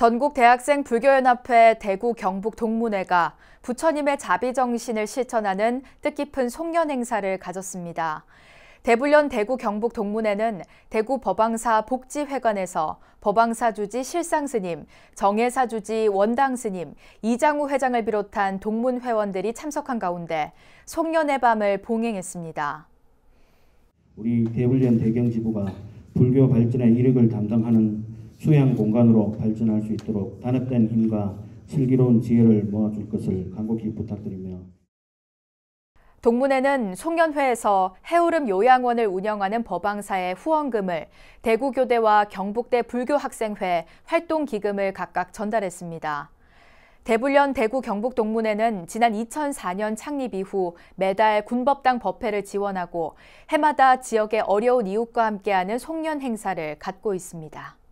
전국 대학생 불교연합회 대구 경북 동문회가 부처님의 자비 정신을 실천하는 뜻깊은 송년 행사를 가졌습니다. 대불련 대구 경북 동문회는 대구 법왕사 복지회관에서 법왕사 주지 실상 스님, 정혜사 주지 원당 스님, 이장우 회장을 비롯한 동문 회원들이 참석한 가운데 송년의 밤을 봉행했습니다. 우리 대불련 대경지부가 불교 발전의 이력을 담당하는 수양 공간으로 발전할 수 있도록 단합된 힘과 슬기로운 지혜를 모아줄 것을 간곡히 부탁드리며 동문회는 송년회에서 해오름 요양원을 운영하는 법왕사의 후원금을 대구교대와 경북대 불교학생회 활동기금을 각각 전달했습니다. 대불련 대구 경북 동문회는 지난 2004년 창립 이후 매달 군법당 법회를 지원하고 해마다 지역의 어려운 이웃과 함께하는 송년 행사를 갖고 있습니다.